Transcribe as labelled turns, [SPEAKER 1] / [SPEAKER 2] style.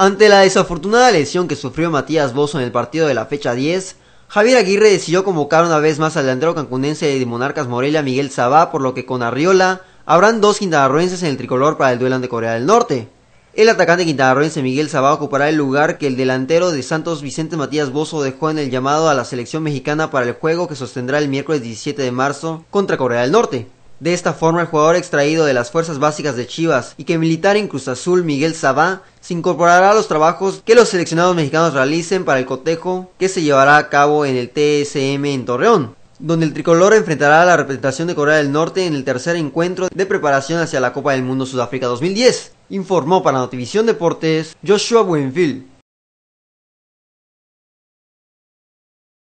[SPEAKER 1] Ante la desafortunada lesión que sufrió Matías Bozo en el partido de la fecha 10, Javier Aguirre decidió convocar una vez más al delantero cancunense de Monarcas Morelia Miguel Sabá, por lo que con Arriola habrán dos quintanarroenses en el tricolor para el duelo ante Corea del Norte. El atacante quintanarroense Miguel Sabá ocupará el lugar que el delantero de Santos Vicente Matías Bozo dejó en el llamado a la selección mexicana para el juego que sostendrá el miércoles 17 de marzo contra Corea del Norte. De esta forma, el jugador extraído de las fuerzas básicas de Chivas y que militar en Cruz Azul, Miguel Sabá, se incorporará a los trabajos que los seleccionados mexicanos realicen para el cotejo que se llevará a cabo en el TSM en Torreón donde el tricolor enfrentará a la representación de Corea del Norte en el tercer encuentro de preparación hacia la Copa del Mundo Sudáfrica 2010. Informó para Notivisión Deportes Joshua Buenfield.